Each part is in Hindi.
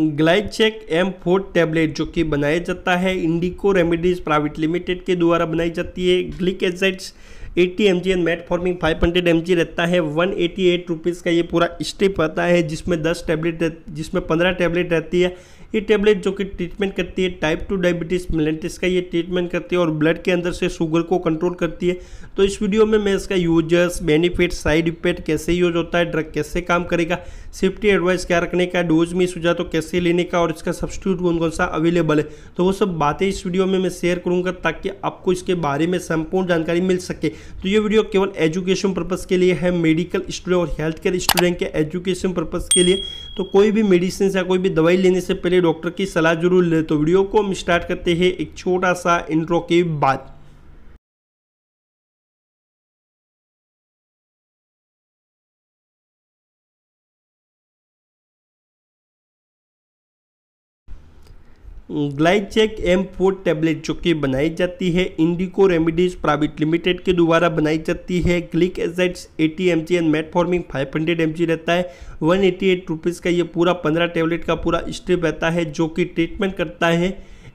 ग्लाइचेक एम फोर टैबलेट जो कि बनाया जाता है इंडिको रेमेडीज प्राइवेट लिमिटेड के द्वारा बनाई जाती है ग्लिक एजेट्स 80 M G and metformin five hundred M G रहता है 188 रुपीज़ का ये पूरा स्टिप आता है जिसमें 10 टैबलेट जिसमें 15 टैबलेट रहती है ये टेबलेट जो कि ट्रीटमेंट करती है टाइप टू डायबिटीज़ मिलेंटिस का ये ट्रीटमेंट करती है और ब्लड के अंदर से शुगर को कंट्रोल करती है तो इस वीडियो में मैं इसका यूजर्स बेनिफिट साइड इफेक्ट कैसे यूज होता है ड्रग कैसे काम करेगा सेफ्टी एडवाइस क्या रखने का डोज मिस हो जाए तो कैसे लेने का और इसका सब्सिट्यूट कौन कौन सा अवेलेबल है तो वो सब बातें इस वीडियो में मैं शेयर करूँगा ताकि आपको इसके बारे में संपूर्ण जानकारी मिल सके तो ये वीडियो केवल एजुकेशन पर्पज़ के लिए है मेडिकल स्टूडेंट और हेल्थ केयर स्टूडेंट के एजुकेशन पर्पज़ के लिए तो कोई भी मेडिसिन या कोई भी दवाई लेने से पहले डॉक्टर की सलाह जरूर ले तो वीडियो को हम स्टार्ट करते हैं एक छोटा सा इंट्रो के बाद ग्लाइचेक एम फोर टैबलेट जो कि बनाई जाती है इंडिको रेमिडीज प्राइवेट लिमिटेड के द्वारा बनाई जाती है क्लिक एसेट्स 80 M G and metformin hundred M G रहता है 188 रुपीज़ का ये पूरा 15 टैबलेट का पूरा स्ट्रिप रहता है जो कि ट्रीटमेंट करता है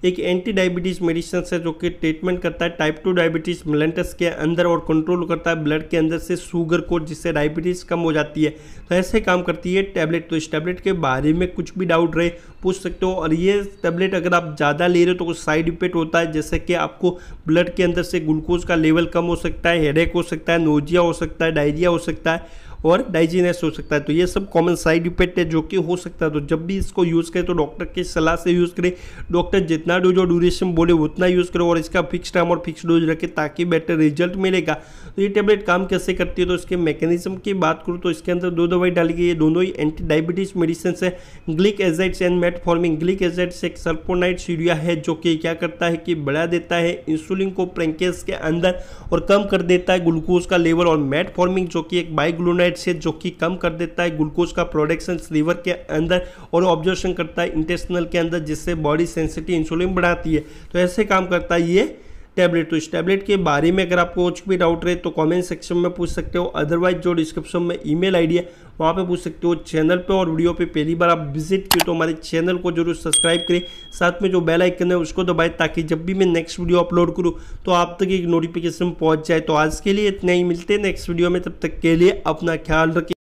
एक एंटी डायबिटीज मेडिसन है जो कि ट्रीटमेंट करता है टाइप टू डायबिटीज मिलेंटस के अंदर और कंट्रोल करता है ब्लड के अंदर से शुगर को जिससे डायबिटीज़ कम हो जाती है तो ऐसे काम करती है टैबलेट तो इस टैबलेट के बारे में कुछ भी डाउट रहे पूछ सकते हो और ये टैबलेट अगर आप ज़्यादा ले रहे हो तो कुछ साइड इफेक्ट होता है जैसे कि आपको ब्लड के अंदर से ग्लूकोज का लेवल कम हो सकता है हेडेक हो सकता है नोजिया हो सकता है डायरिया हो सकता है और डाइजीनेस हो सकता है तो ये सब कॉमन साइड इफेक्ट है जो कि हो सकता है तो जब भी इसको यूज़ करें तो डॉक्टर की सलाह से यूज़ करें डॉक्टर जितना डोज और ड्यूरेशन बोले उतना यूज़ करें और इसका फिक्स टाइम और फिक्स डोज रखें ताकि बेटर रिजल्ट मिलेगा तो ये टेबलेट काम कैसे करती है तो इसके मैकेनिज्म की बात करूँ तो इसके अंदर दो दवाई डाली गई है दोनों ही एंटी डायबिटीज मेडिसिन है ग्लिक एजाइड्स एंड मेटफॉर्मिंग ग्लिक एजाइड्स एक सल्फोनाइट सीरिया है जो कि क्या करता है कि बढ़ा देता है इंसुलिन को प्रेंकेस के अंदर और कम कर देता है ग्लूकोज का लेवल और मेटफॉर्मिंग जो कि एक बाइग्लूनाइट एसिड्स से जो कि कम कर देता है ग्लूकोज का प्रोडक्शन लीवर के अंदर और ऑब्जर्वेशन करता है इंटेस्टनल के अंदर जिससे बॉडी सेंसिटिव इंसुलिन बढ़ाती है तो ऐसे काम करता है ये टैबलेट तो इस टैबलेट के बारे में अगर आपको कुछ भी डाउट रहे तो कमेंट सेक्शन में पूछ सकते हो अदरवाइज जो डिस्क्रिप्शन में ईमेल आईडी है वहाँ पे पूछ सकते हो चैनल पे और वीडियो पे पहली बार आप विजिट किए तो हमारे चैनल को जरूर सब्सक्राइब करें साथ में जो बेल आइकन है उसको दबाएं ताकि जब भी मैं नेक्स्ट वीडियो अपलोड करूँ तो आप तक एक नोटिफिकेशन पहुँच जाए तो आज के लिए इतना ही मिलते हैं नेक्स्ट वीडियो में तब तक के लिए अपना ख्याल रखें